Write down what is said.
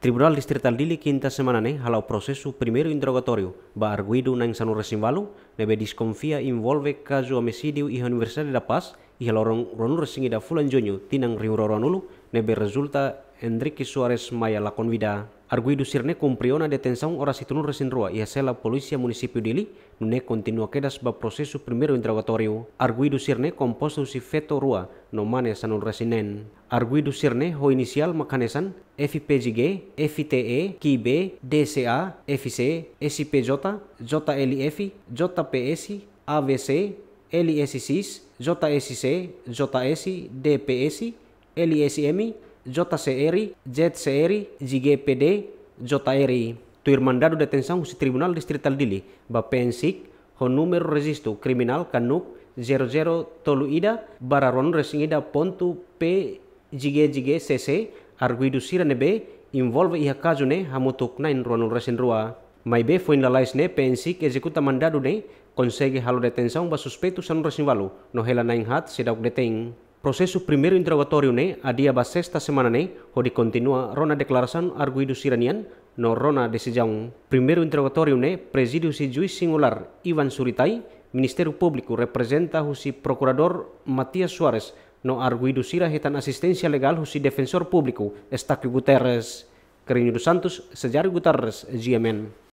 Tribunal Distrital Dili kinta semanane hala o processo primeiro interrogatório ba arguido na insano resinvalu nebe disconfia involve kasu homicídio e a pas da Paz resingida hala ronu resingi da fulan junyu tinang riuroronulu nebe resulta Enrique Suarez Maya la convida Arguido sirne cumprió una detención horas y turnos en Rua y hacia la policía municipio de Ili, ne continúa quedas ba proceso primero interrogatorio. Arguido sirne compuesto si feto Rua, no manes anul resinen. Arguido sirne ho inicial makanesan FPGG, FTE, KIB, DCA, FC, SPJ, JLF, JPS, AVC, LSCIS, JSC, JS, DPS, LSM, Jota Seeri, Jet Seeri, JGPD, Jota Eri. Tu ir mandado de detenção Tribunal Tribunal Distrital Dili, pensik, ho numero registro criminal kanuk 00 Toluida ida bararon resingida pontu p jige jige cc arguidu sirane be involve iha kajune ne hamutuk nain ronu resin rua mai be foi lalais ne pensi ejekuta mandadu mandado ne konsege halu detenção ba suspeito san resin valu no hela nain hat sedauk deteng Processo primeiro interrogatório adia adiaba sexta semana ne hodi continua rona deklarasan arguidos no rona desijang primer interrogatório ne presidu si juiz singular Ivan Suritai, Ministério Público representa husi prokurador procurador Matias Suarez, no arguido sira hetan assistência legal husi defensor publiku Estaque Guterres, Carino dos Santos, Sejar Guterres, GMN.